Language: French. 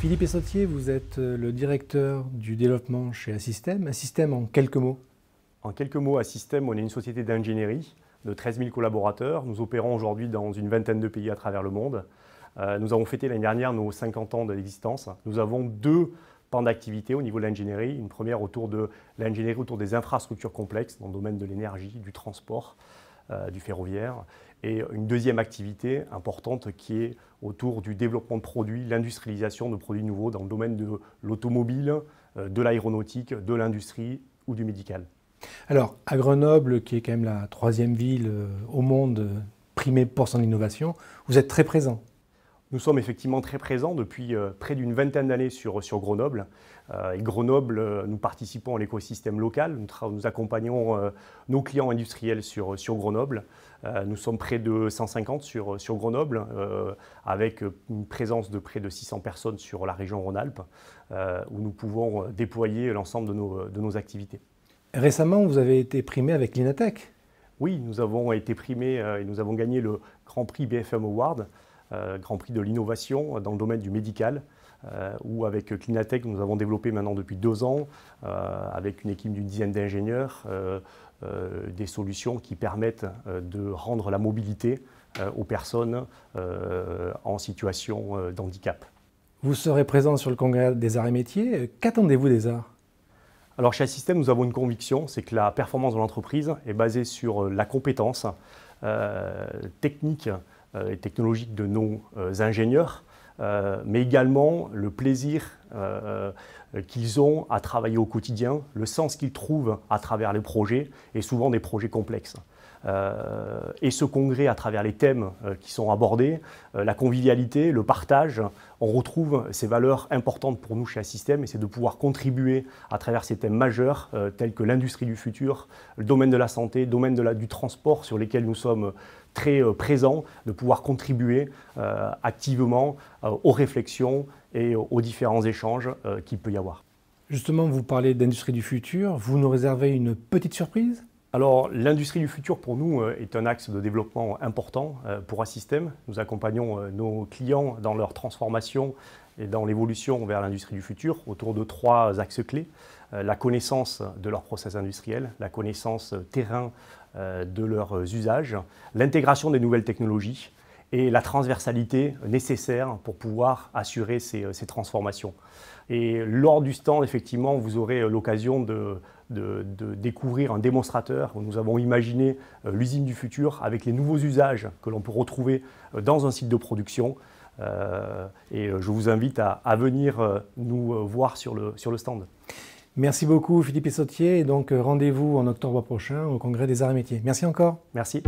Philippe Essotier, vous êtes euh, le directeur du développement chez Assystem. Assystem, en quelques mots En quelques mots, Assystem, on est une société d'ingénierie de 13 000 collaborateurs. Nous opérons aujourd'hui dans une vingtaine de pays à travers le monde. Euh, nous avons fêté l'année dernière nos 50 ans d'existence. Nous avons deux pans d'activité au niveau de l'ingénierie. Une première autour de l'ingénierie autour des infrastructures complexes dans le domaine de l'énergie, du transport, euh, du ferroviaire, et une deuxième activité importante qui est autour du développement de produits, l'industrialisation de produits nouveaux dans le domaine de l'automobile, euh, de l'aéronautique, de l'industrie ou du médical. Alors, à Grenoble, qui est quand même la troisième ville euh, au monde primée pour son innovation, vous êtes très présent. Nous sommes effectivement très présents depuis euh, près d'une vingtaine d'années sur, sur Grenoble. Euh, et Grenoble, euh, nous participons à l'écosystème local, nous, accompagnons nos clients industriels sur, sur Grenoble. nous sommes près de 150 sur, sur Grenoble, avec une présence de près de 600 personnes sur la région Rhône-Alpes, où nous pouvons déployer l'ensemble de nos, de nos activités. Récemment, vous avez été primé avec l'INATEC oui, nous avons été primés et nous avons gagné le Grand Prix BFM Award euh, Grand Prix de l'innovation dans le domaine du médical. Euh, où avec Clinatech, nous avons développé maintenant depuis deux ans, euh, avec une équipe d'une dizaine d'ingénieurs, des solutions qui permettent de rendre la mobilité aux personnes en situation d'handicap. Vous serez présent sur le congrès des arts et métiers. Qu'attendez-vous des arts alors chez Assystem, nous avons une conviction, c'est que la performance de l'entreprise est basée sur la compétence technique et euh, de nos euh, ingénieurs, euh, mais également le plaisir qu'ils ont à travailler au quotidien, le sens qu'ils trouvent à travers les projets, et souvent des projets complexes. Euh, et ce congrès, à travers les thèmes euh, qui sont abordés, euh, la convivialité, le partage, on retrouve ces valeurs importantes pour nous chez Assystem, et c'est de pouvoir contribuer à travers ces thèmes majeurs tels que l'industrie du futur, le domaine de la santé, le domaine du transport sur lesquels nous sommes très présents, de pouvoir contribuer activement aux réflexions et aux différents échanges qu'il peut y avoir. Justement, vous parlez d'industrie du futur, vous nous réservez une petite surprise alors, l'industrie du futur pour nous euh, est un axe de développement important euh, pour Assystem. Nous accompagnons euh, nos clients dans leur transformation et dans l'évolution vers l'industrie du futur autour de trois axes clés. La connaissance de leurs process industriels, la connaissance terrain de leurs usages, l'intégration des nouvelles technologies et la transversalité nécessaire pour pouvoir assurer ces, ces transformations. Et lors du stand, effectivement, vous aurez l'occasion de de, découvrir un démonstrateur. où Nous avons imaginé euh, l'usine du futur avec les nouveaux usages que l'on peut retrouver euh, dans un site de production. Euh, et je vous invite à, venir nous voir sur le, sur le stand. Merci beaucoup Philippe Sautier. Et donc rendez-vous en octobre prochain au Congrès des arts et métiers. Merci encore. Merci.